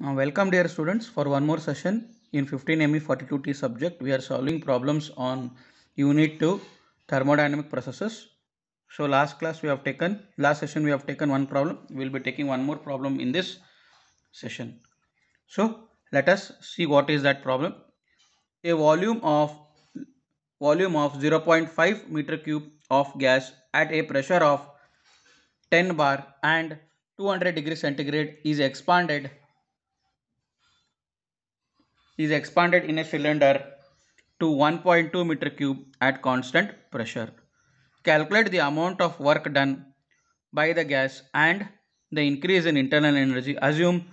welcome dear students for one more session in 15ME42T subject. We are solving problems on unit 2 thermodynamic processes. So last class we have taken, last session we have taken one problem. We will be taking one more problem in this session. So let us see what is that problem. A volume of volume of 0.5 meter cube of gas at a pressure of 10 bar and 200 degree centigrade is expanded is expanded in a cylinder to 1.2 meter cube at constant pressure. Calculate the amount of work done by the gas and the increase in internal energy. Assume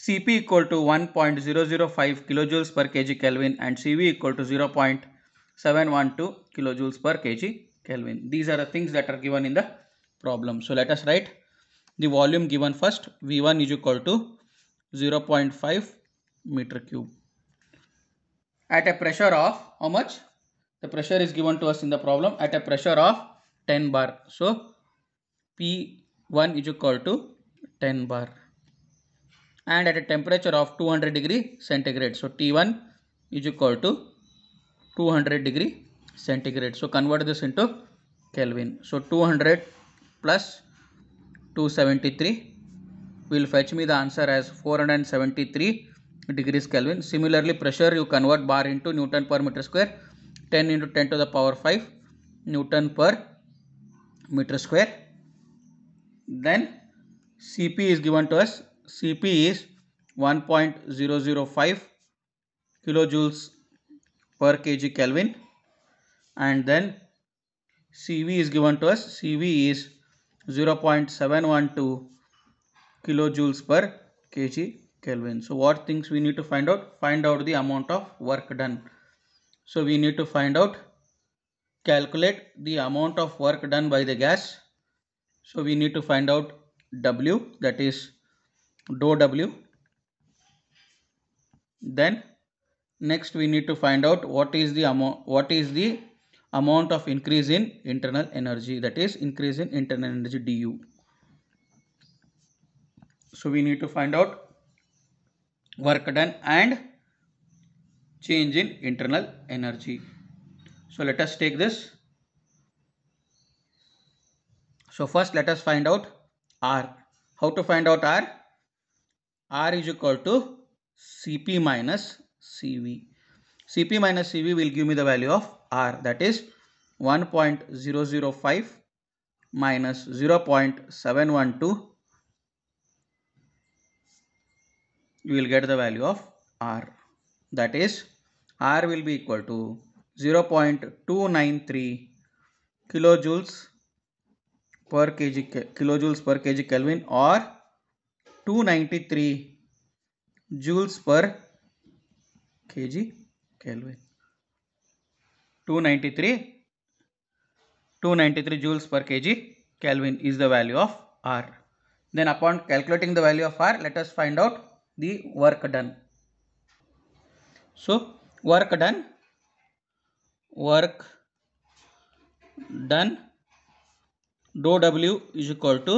Cp equal to 1.005 kilojoules per kg Kelvin and Cv equal to 0.712 kilojoules per kg Kelvin. These are the things that are given in the problem. So let us write the volume given first. V1 is equal to 0.5 meter cube at a pressure of how much? The pressure is given to us in the problem at a pressure of 10 bar. So P1 is equal to 10 bar and at a temperature of 200 degree centigrade. So T1 is equal to 200 degree centigrade. So convert this into Kelvin. So 200 plus 273 will fetch me the answer as 473 degrees Kelvin. Similarly, pressure you convert bar into Newton per meter square 10 into 10 to the power 5 Newton per meter square. Then CP is given to us. CP is 1.005 kilojoules per kg Kelvin and then CV is given to us. CV is 0.712 kilojoules per kg Kelvin. So what things we need to find out? Find out the amount of work done. So we need to find out, calculate the amount of work done by the gas. So we need to find out W that is dou W. Then next we need to find out what is the amount what is the amount of increase in internal energy that is increase in internal energy du so we need to find out work done and change in internal energy. So let us take this. So first let us find out R. How to find out R? R is equal to Cp minus Cv. Cp minus Cv will give me the value of R that is 1.005 minus 0.712 we will get the value of R. That is R will be equal to 0.293 kilojoules per kg kilojoules per kg Kelvin or 293 joules per kg Kelvin. 293 293 joules per kg Kelvin is the value of R. Then upon calculating the value of R, let us find out the work done. So work done, work done, dou W is equal to,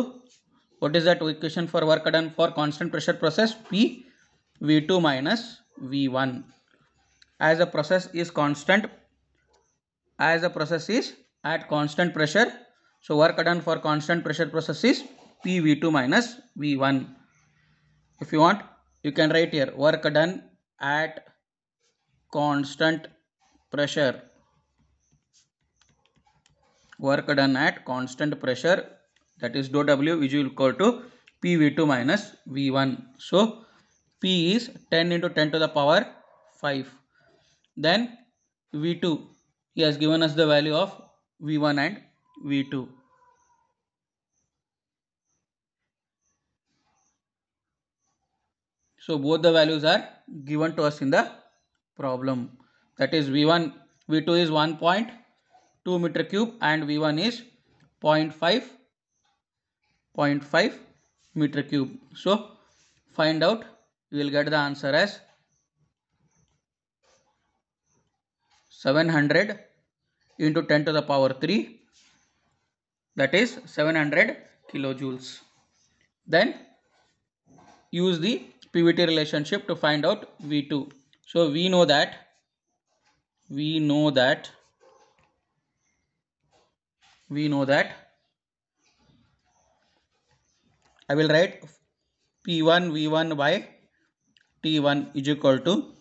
what is that equation for work done for constant pressure process? P V2 minus V1. As the process is constant, as the process is at constant pressure, so work done for constant pressure process is PV2 minus V1. If you want you can write here work done at constant pressure work done at constant pressure that is dou w which will equal to pv2 minus v1 so p is 10 into 10 to the power 5 then v2 he has given us the value of v1 and v2 So both the values are given to us in the problem. That is V1, V2 is 1.2 meter cube and V1 is 0.5, 0.5 meter cube. So find out, you will get the answer as 700 into 10 to the power 3 that is 700 kilojoules. Then use the PVT relationship to find out V2. So we know that, we know that, we know that, I will write P1 V1 by T1 is equal to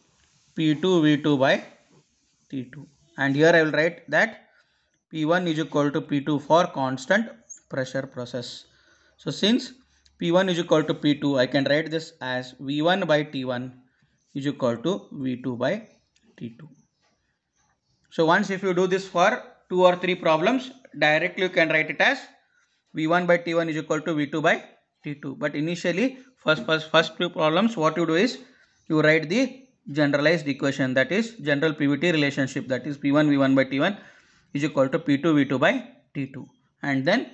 P2 V2 by T2. And here I will write that P1 is equal to P2 for constant pressure process. So since P1 is equal to P2. I can write this as V1 by T1 is equal to V2 by T2. So once if you do this for two or three problems, directly you can write it as V1 by T1 is equal to V2 by T2. But initially, first, first, first few problems, what you do is you write the generalized equation that is general PVT relationship that is P1 V1 by T1 is equal to P2 V2 by T2 and then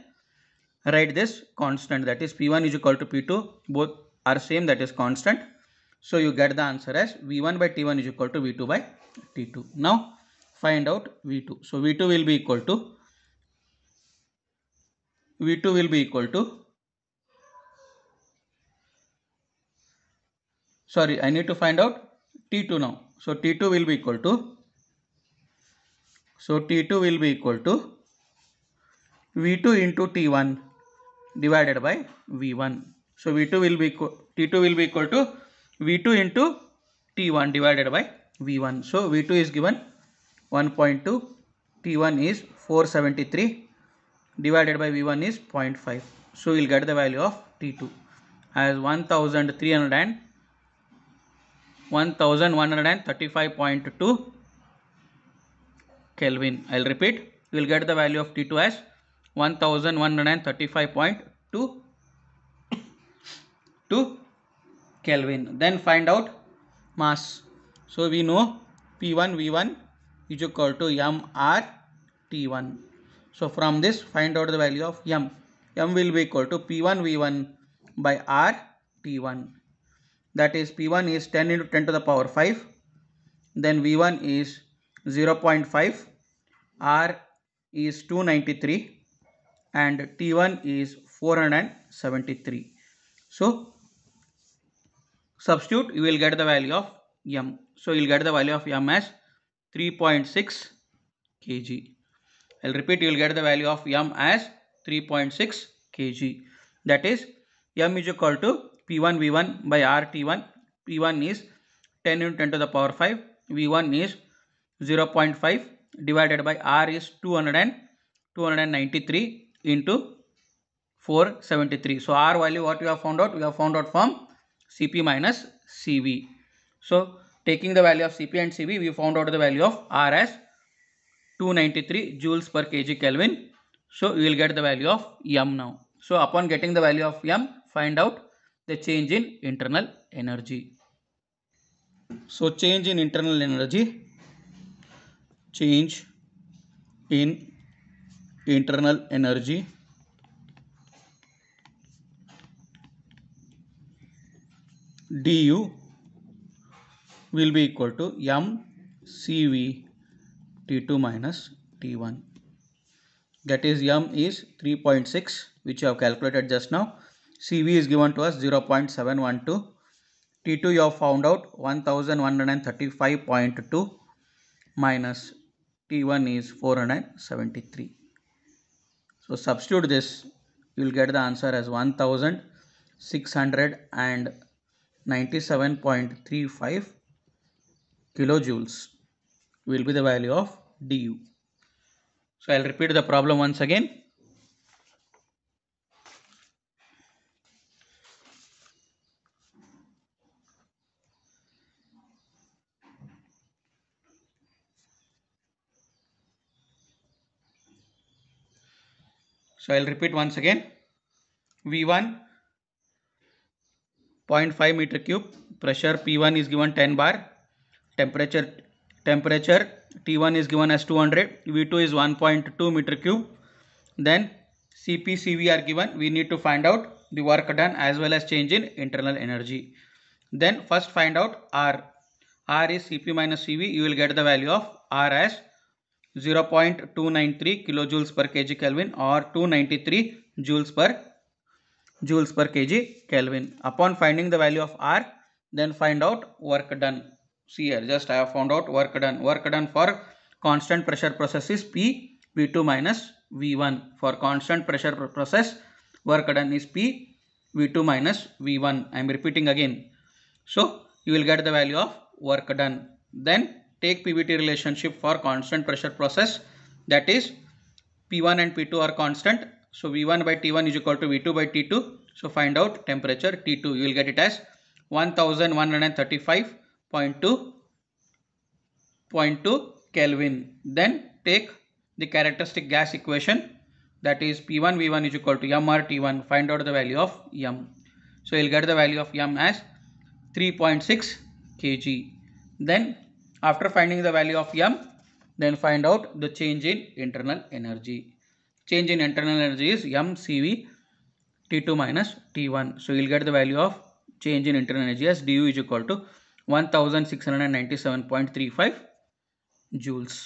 write this constant that is P1 is equal to P2 both are same that is constant. So you get the answer as V1 by T1 is equal to V2 by T2. Now find out V2. So V2 will be equal to V2 will be equal to sorry I need to find out T2 now. So T2 will be equal to so T2 will be equal to V2 into T1 divided by V1. So V2 will be T2 will be equal to V2 into T1 divided by V1. So V2 is given 1.2, T1 is 473 divided by V1 is 0.5. So we'll get the value of T2 as 1300 1135.2 Kelvin. I'll repeat, we will get the value of T2 as 1135.2 to Kelvin. Then find out mass. So we know P1 V1 is equal to M T1. So from this find out the value of M. M will be equal to P1 V1 by R T1. That is P1 is 10 into 10 to the power 5. Then V1 is 0 0.5. R is 293 and T1 is 473. So substitute you will get the value of M. So you will get the value of M as 3.6 kg. I'll repeat you will get the value of M as 3.6 kg. That is M is equal to P1 V1 by RT1. P1 is 10 into 10 to the power 5. V1 is 0.5 divided by R is 200 and 293 into 473. So R value what we have found out? We have found out from Cp minus Cv. So taking the value of Cp and Cv, we found out the value of R as 293 joules per kg Kelvin. So we will get the value of M now. So upon getting the value of M, find out the change in internal energy. So change in internal energy, change in internal energy du will be equal to m cv t2 minus t1 that is m is 3.6 which you have calculated just now cv is given to us 0.712 t2 you have found out 1135.2 minus t1 is 473 so substitute this, you will get the answer as 1697.35 kilojoules will be the value of du. So I'll repeat the problem once again. So I'll repeat once again. V1 0.5 meter cube pressure P1 is given 10 bar temperature temperature T1 is given as 200 V2 is 1.2 meter cube then CP CV are given we need to find out the work done as well as change in internal energy then first find out R R is CP minus CV you will get the value of R as 0.293 kilojoules per kg Kelvin or 293 joules per joules per kg Kelvin. Upon finding the value of R, then find out work done. See here, just I have found out work done. Work done for constant pressure process is P, V2 minus V1. For constant pressure process, work done is P, V2 minus V1. I am repeating again. So, you will get the value of work done. Then, take PVT relationship for constant pressure process that is P1 and P2 are constant so V1 by T1 is equal to V2 by T2 so find out temperature T2 you will get it as 1135.2 Kelvin then take the characteristic gas equation that is P1 V1 is equal to MRT1 find out the value of M so you'll get the value of M as 3.6 kg then after finding the value of M, then find out the change in internal energy. Change in internal energy is MCV T2 minus T1. So you'll get the value of change in internal energy as du is equal to 1697.35 joules.